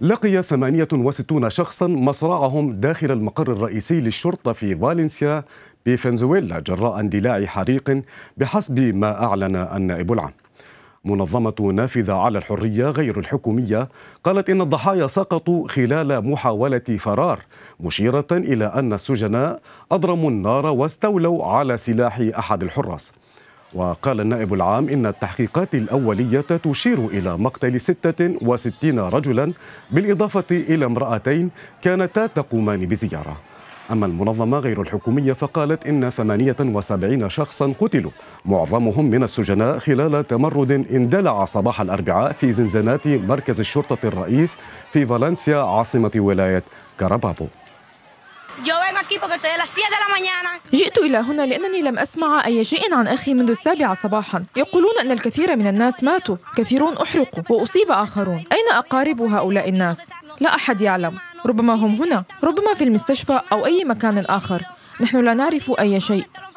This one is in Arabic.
لقي 68 شخصا مصرعهم داخل المقر الرئيسي للشرطة في فالنسيا بفنزويلا جراء اندلاع حريق بحسب ما أعلن النائب العام منظمة نافذة على الحرية غير الحكومية قالت إن الضحايا سقطوا خلال محاولة فرار مشيرة إلى أن السجناء أضرموا النار واستولوا على سلاح أحد الحراس وقال النائب العام إن التحقيقات الأولية تشير إلى مقتل 66 رجلا بالإضافة إلى امرأتين كانتا تقومان بزيارة أما المنظمة غير الحكومية فقالت إن 78 شخصا قتلوا معظمهم من السجناء خلال تمرد اندلع صباح الأربعاء في زنزانات مركز الشرطة الرئيس في فالنسيا عاصمة ولاية كارابابو جئت إلى هنا لأنني لم أسمع أي شيء عن أخي منذ السابعة صباحا يقولون أن الكثير من الناس ماتوا كثيرون أحرقوا وأصيب آخرون أين أقارب هؤلاء الناس؟ لا أحد يعلم ربما هم هنا ربما في المستشفى أو أي مكان آخر نحن لا نعرف أي شيء